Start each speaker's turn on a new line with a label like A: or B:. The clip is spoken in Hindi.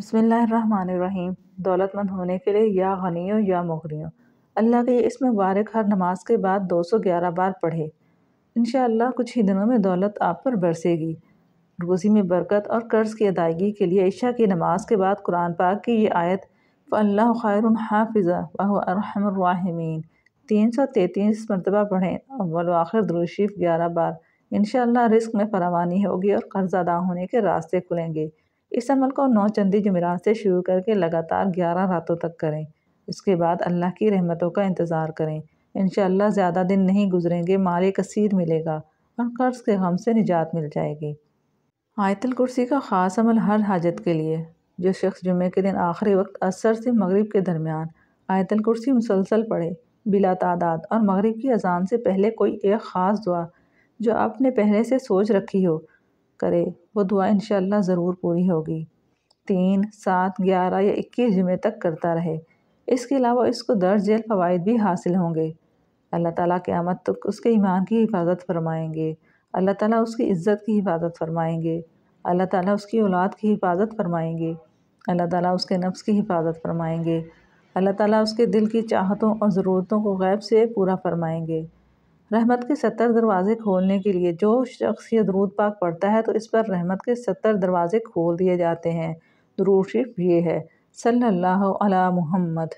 A: बसमीम दौलतमंद होने के लिए या गनी या मोगरियों अल्लाह के इस मुबारक हर नमाज के बाद 211 बार पढ़े इन कुछ ही दिनों में दौलत आप पर बरसेगी रोज़ी में बरकत और कर्ज़ की अदायगी के लिए इशा की नमाज के बाद कुरान पाक की ये आयत अल्लाह खैर हाफिज़ा तीन सौ तैतीस मरतबा पढ़ें अव्वल आखिर दुरुशीफ़ ग्यारह बार इन रिस्क में फरावानी होगी और कर्ज़ अदा होने के रास्ते खुलेंगे इस अमल को नौ चंदी जमेरात से शुरू करके लगातार ग्यारह रातों तक करें इसके बाद अल्लाह की रहमतों का इंतज़ार करें इन ज़्यादा दिन नहीं गुजरेंगे माल कसीर मिलेगा और कर्ज़ के गम से निजात मिल जाएगी आयतल कुर्सी का ख़ास अमल हर हाजत के लिए जो शख्स जुमे के दिन आखिरी वक्त असर से मगरिब के दरमियान आयतल कुर्सी मुसलसल पढ़े बिला तादाद और मगरिब की अजान से पहले कोई एक ख़ास दुआ जो आपने पहले से सोच रखी हो करे वो दुआ इन ज़रूर पूरी होगी तीन सात ग्यारह या इक्कीस जुमे तक करता रहे इसके अलावा इसको दर्ज जेल फ़वाद भी हासिल होंगे अल्लाह ताला आमद तक उसके ईमान की हिफाजत फरमाएंगे अल्लाह ताला उसकी इज़्ज़त की हिफाजत फरमाएंगे अल्लाह ताला उसकी औलाद की हिफाजत फरमाएंगे अल्लाह ताला उसके नफ्स की हिफाजत फरमाएंगे अल्लाह ताला उसके दिल की चाहतों और ज़रूरतों को गैब से पूरा फरमाएंगे रहमत के सत्तर दरवाज़े खोलने के लिए जो शख्स ये दरूद पाक पढ़ता है तो इस पर रहमत के सत्तर दरवाज़े खोल दिए जाते हैं दरूद शरीफ ये है सल्लल्लाहु अला मुहम्मद